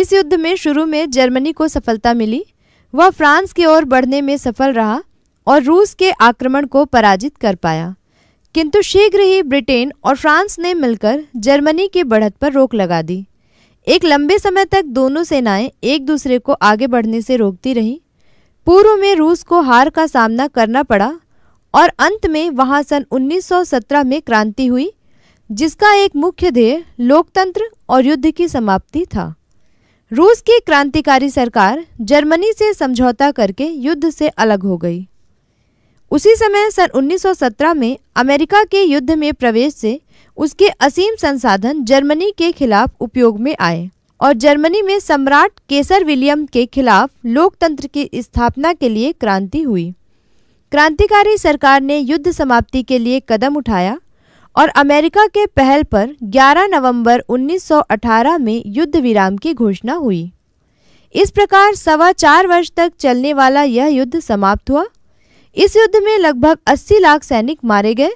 इस युद्ध में शुरू में जर्मनी को सफलता मिली वह फ्रांस की ओर बढ़ने में सफल रहा और रूस के आक्रमण को पराजित कर पाया किंतु शीघ्र ही ब्रिटेन और फ्रांस ने मिलकर जर्मनी की बढ़त पर रोक लगा दी एक लंबे समय तक दोनों सेनाएं एक दूसरे को आगे बढ़ने से रोकती रहीं पूर्व में रूस को हार का सामना करना पड़ा और अंत में वहां सन 1917 में क्रांति हुई जिसका एक मुख्य ध्येय लोकतंत्र और युद्ध की समाप्ति था रूस की क्रांतिकारी सरकार जर्मनी से समझौता करके युद्ध से अलग हो गई उसी समय सन 1917 में अमेरिका के युद्ध में प्रवेश से उसके असीम संसाधन जर्मनी के खिलाफ उपयोग में आए और जर्मनी में सम्राट केसर विलियम के खिलाफ लोकतंत्र की स्थापना के लिए क्रांति हुई क्रांतिकारी सरकार ने युद्ध समाप्ति के लिए कदम उठाया और अमेरिका के पहल पर 11 नवंबर 1918 में युद्ध विराम की घोषणा हुई इस प्रकार सवा चार वर्ष तक चलने वाला यह युद्ध समाप्त हुआ इस युद्ध में लगभग 80 लाख सैनिक मारे गए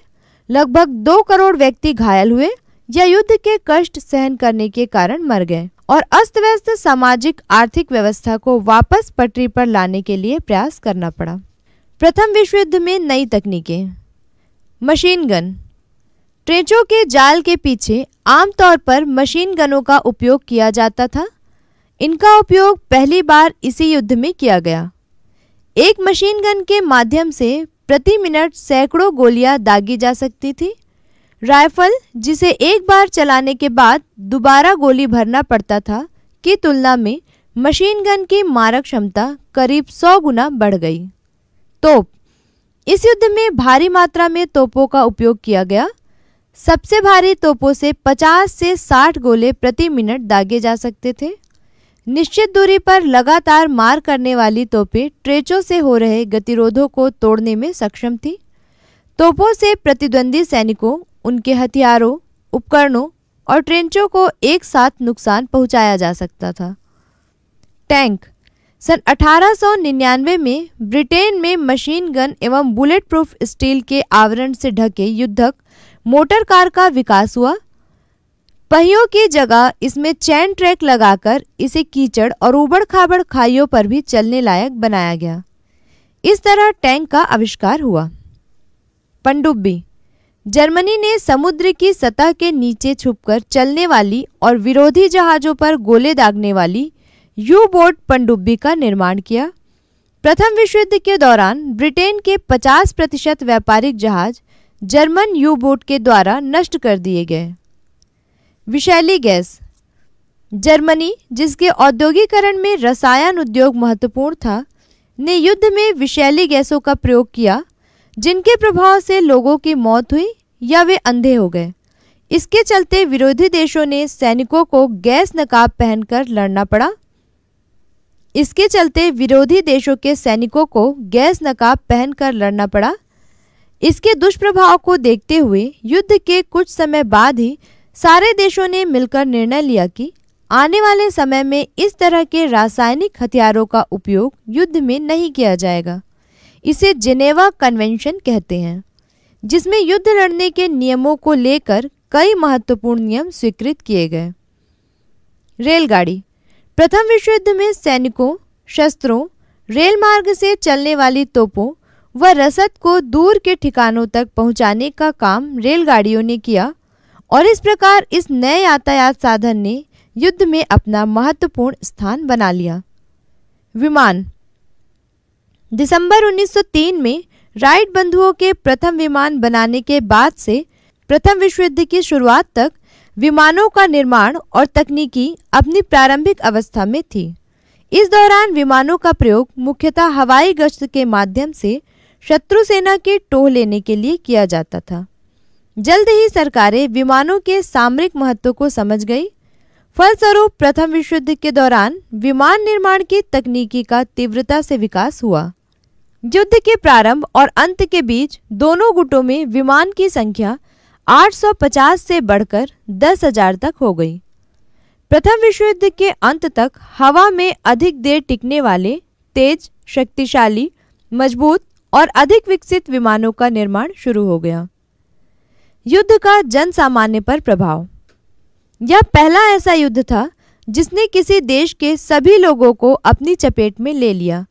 लगभग दो करोड़ व्यक्ति घायल हुए या युद्ध के कष्ट सहन करने के कारण मर गए और अस्त व्यस्त सामाजिक आर्थिक व्यवस्था को वापस पटरी पर लाने के लिए प्रयास करना पड़ा प्रथम विश्व युद्ध में नई तकनीकें मशीन गन ट्रेचों के जाल के पीछे आमतौर पर मशीन गनों का उपयोग किया जाता था इनका उपयोग पहली बार इसी युद्ध में किया गया एक मशीन गन के माध्यम से प्रति मिनट सैकड़ों गोलियां दागी जा सकती थी राइफल जिसे एक बार चलाने के बाद दोबारा गोली भरना पड़ता था की तुलना में मशीन गन की मारक क्षमता करीब सौ गुना बढ़ गई तोप इस युद्ध में भारी मात्रा में तोपों का उपयोग किया गया सबसे भारी तोपों से 50 से 60 गोले प्रति मिनट दागे जा सकते थे निश्चित दूरी पर लगातार मार करने वाली तोपें ट्रेचों से हो रहे गतिरोधों को तोड़ने में सक्षम थी तोपों से प्रतिद्वंदी सैनिकों उनके हथियारों उपकरणों और ट्रेंचों को एक साथ नुकसान पहुंचाया जा सकता था टैंक सन 1899 में ब्रिटेन में मशीन गन एवं बुलेट प्रूफ स्टील के आवरण से ढके युद्धक मोटर कार का विकास हुआ पहियों की जगह इसमें चैन ट्रैक लगाकर इसे कीचड़ और उबड़ खाबड़ खाइयों पर भी चलने लायक बनाया गया इस तरह टैंक का आविष्कार हुआ पंडुब्बी जर्मनी ने समुद्र की सतह के नीचे छुपकर चलने वाली और विरोधी जहाज़ों पर गोले दागने वाली यू बोट पंडुब्बी का निर्माण किया प्रथम विश्व युद्ध के दौरान ब्रिटेन के 50 प्रतिशत व्यापारिक जहाज जर्मन यू बोट के द्वारा नष्ट कर दिए गए विशैली गैस जर्मनी जिसके औद्योगिकरण में रसायन उद्योग महत्वपूर्ण था ने युद्ध में विषैली गैसों का प्रयोग किया जिनके प्रभाव से लोगों की मौत हुई या वे अंधे हो गए इसके चलते विरोधी देशों ने सैनिकों को गैस नकाब पहनकर लड़ना पड़ा इसके चलते विरोधी देशों के सैनिकों को गैस नकाब पहनकर लड़ना पड़ा इसके दुष्प्रभाव को देखते हुए युद्ध के कुछ समय बाद ही सारे देशों ने मिलकर निर्णय लिया कि आने वाले समय में इस तरह के रासायनिक हथियारों का उपयोग युद्ध में नहीं किया जाएगा इसे जिनेवा कन्वेंशन कहते हैं जिसमें युद्ध लड़ने के नियमों को लेकर कई महत्वपूर्ण नियम स्वीकृत किए गए रेलगाड़ी प्रथम विश्व युद्ध में सैनिकों शस्त्रों रेल मार्ग से चलने वाली तोपों व रसद को दूर के ठिकानों तक पहुंचाने का काम रेलगाड़ियों ने किया और इस प्रकार इस नए यातायात साधन ने युद्ध में अपना महत्वपूर्ण स्थान बना लिया विमान दिसंबर 1903 में राइट बंधुओं के प्रथम विमान बनाने के बाद से प्रथम विश्व युद्ध की शुरुआत तक विमानों का निर्माण और तकनीकी अपनी प्रारंभिक अवस्था में थी इस दौरान विमानों का प्रयोग मुख्यतः हवाई गश्त के माध्यम से शत्रु सेना के टोह लेने के लिए किया जाता था जल्द ही सरकारें विमानों के सामरिक महत्व को समझ गई फलस्वरूप प्रथम विश्व युद्ध के दौरान विमान निर्माण की तकनीकी का तीव्रता से विकास हुआ युद्ध के प्रारंभ और अंत के बीच दोनों गुटों में विमान की संख्या 850 से बढ़कर 10,000 तक हो गई प्रथम विश्व युद्ध के अंत तक हवा में अधिक देर टिकने वाले तेज शक्तिशाली मजबूत और अधिक विकसित विमानों का निर्माण शुरू हो गया युद्ध का जन सामान्य पर प्रभाव यह पहला ऐसा युद्ध था जिसने किसी देश के सभी लोगों को अपनी चपेट में ले लिया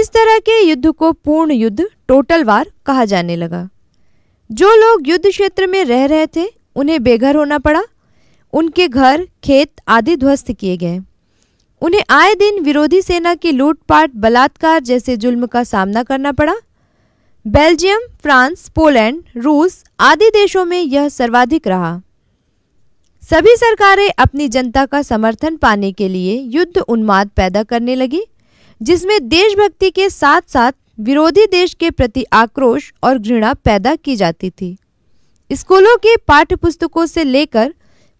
इस तरह के युद्ध को पूर्ण युद्ध टोटल वार कहा जाने लगा जो लोग युद्ध क्षेत्र में रह रहे थे उन्हें बेघर होना पड़ा उनके घर खेत आदि ध्वस्त किए गए उन्हें आए दिन विरोधी सेना की लूटपाट बलात्कार जैसे जुल्म का सामना करना पड़ा बेल्जियम फ्रांस पोलैंड रूस आदि देशों में यह सर्वाधिक रहा सभी सरकारें अपनी जनता का समर्थन पाने के लिए युद्ध उन्माद पैदा करने लगी जिसमें देशभक्ति के साथ साथ विरोधी देश के प्रति आक्रोश और घृणा पैदा की जाती थी स्कूलों के पाठ्यपुस्तकों से लेकर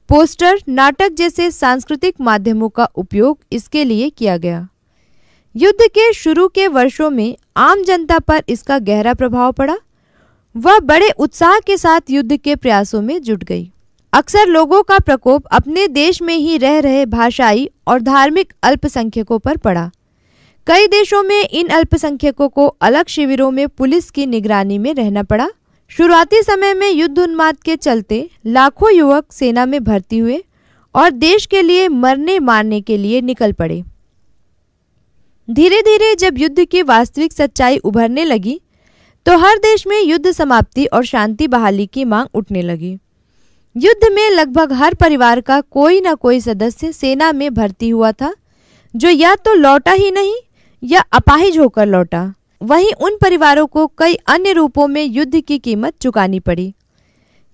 पोस्टर नाटक जैसे सांस्कृतिक माध्यमों का उपयोग इसके लिए किया गया युद्ध के शुरू के वर्षों में आम जनता पर इसका गहरा प्रभाव पड़ा वह बड़े उत्साह के साथ युद्ध के प्रयासों में जुट गई अक्सर लोगों का प्रकोप अपने देश में ही रह रहे भाषाई और धार्मिक अल्पसंख्यकों पर पड़ा कई देशों में इन अल्पसंख्यकों को अलग शिविरों में पुलिस की निगरानी में रहना पड़ा शुरुआती समय में युद्ध उन्माद के चलते लाखों युवक सेना में भर्ती हुए और देश के लिए मरने मारने के लिए निकल पड़े धीरे धीरे जब युद्ध की वास्तविक सच्चाई उभरने लगी तो हर देश में युद्ध समाप्ति और शांति बहाली की मांग उठने लगी युद्ध में लगभग हर परिवार का कोई ना कोई सदस्य सेना में भर्ती हुआ था जो या तो लौटा ही नहीं या अपाहिज होकर लौटा वहीं उन परिवारों को कई अन्य रूपों में युद्ध की कीमत चुकानी पड़ी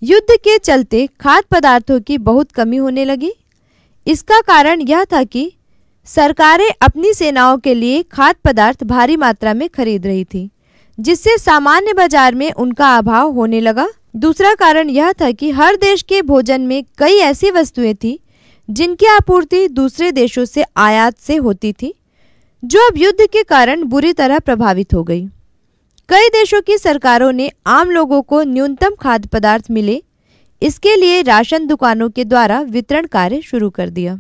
युद्ध के चलते खाद्य पदार्थों की बहुत कमी होने लगी इसका कारण यह था कि सरकारें अपनी सेनाओं के लिए खाद्य पदार्थ भारी मात्रा में खरीद रही थी जिससे सामान्य बाजार में उनका अभाव होने लगा दूसरा कारण यह था कि हर देश के भोजन में कई ऐसी वस्तुएं थी जिनकी आपूर्ति दूसरे देशों से आयात से होती थी जो अब युद्ध के कारण बुरी तरह प्रभावित हो गई कई देशों की सरकारों ने आम लोगों को न्यूनतम खाद्य पदार्थ मिले इसके लिए राशन दुकानों के द्वारा वितरण कार्य शुरू कर दिया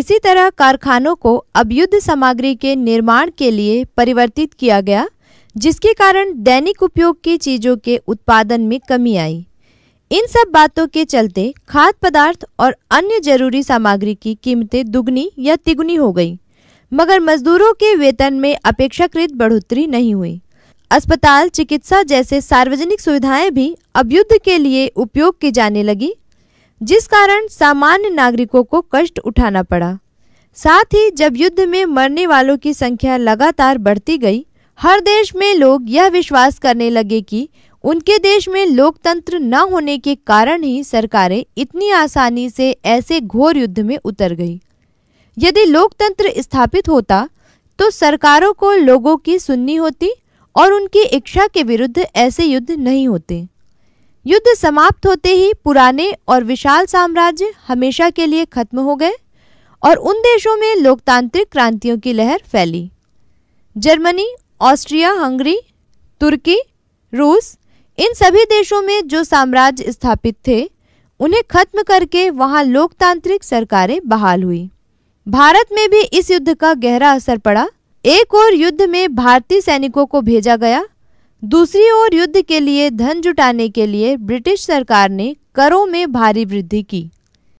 इसी तरह कारखानों को अब युद्ध सामग्री के निर्माण के लिए परिवर्तित किया गया जिसके कारण दैनिक उपयोग की चीज़ों के उत्पादन में कमी आई इन सब बातों के चलते खाद्य पदार्थ और अन्य जरूरी सामग्री की कीमतें दुगनी या तिगुनी हो गई मगर मजदूरों के वेतन में अपेक्षाकृत बढ़ोतरी नहीं हुई अस्पताल चिकित्सा जैसे सार्वजनिक सुविधाएं भी अब युद्ध के लिए उपयोग की जाने लगी जिस कारण सामान्य नागरिकों को कष्ट उठाना पड़ा साथ ही जब युद्ध में मरने वालों की संख्या लगातार बढ़ती गई हर देश में लोग यह विश्वास करने लगे कि उनके देश में लोकतंत्र न होने के कारण ही सरकारें इतनी आसानी से ऐसे घोर युद्ध में उतर गईं। यदि लोकतंत्र स्थापित होता तो सरकारों को लोगों की सुननी होती और उनकी इच्छा के विरुद्ध ऐसे युद्ध नहीं होते युद्ध समाप्त होते ही पुराने और विशाल साम्राज्य हमेशा के लिए खत्म हो गए और उन देशों में लोकतांत्रिक क्रांतियों की लहर फैली जर्मनी ऑस्ट्रिया हंगरी तुर्की रूस इन सभी देशों में जो साम्राज्य स्थापित थे उन्हें खत्म करके वहाँ लोकतांत्रिक सरकारें बहाल हुई भारत में भी इस युद्ध का गहरा असर पड़ा एक और युद्ध में भारतीय सैनिकों को भेजा गया दूसरी ओर युद्ध के लिए धन जुटाने के लिए ब्रिटिश सरकार ने करों में भारी वृद्धि की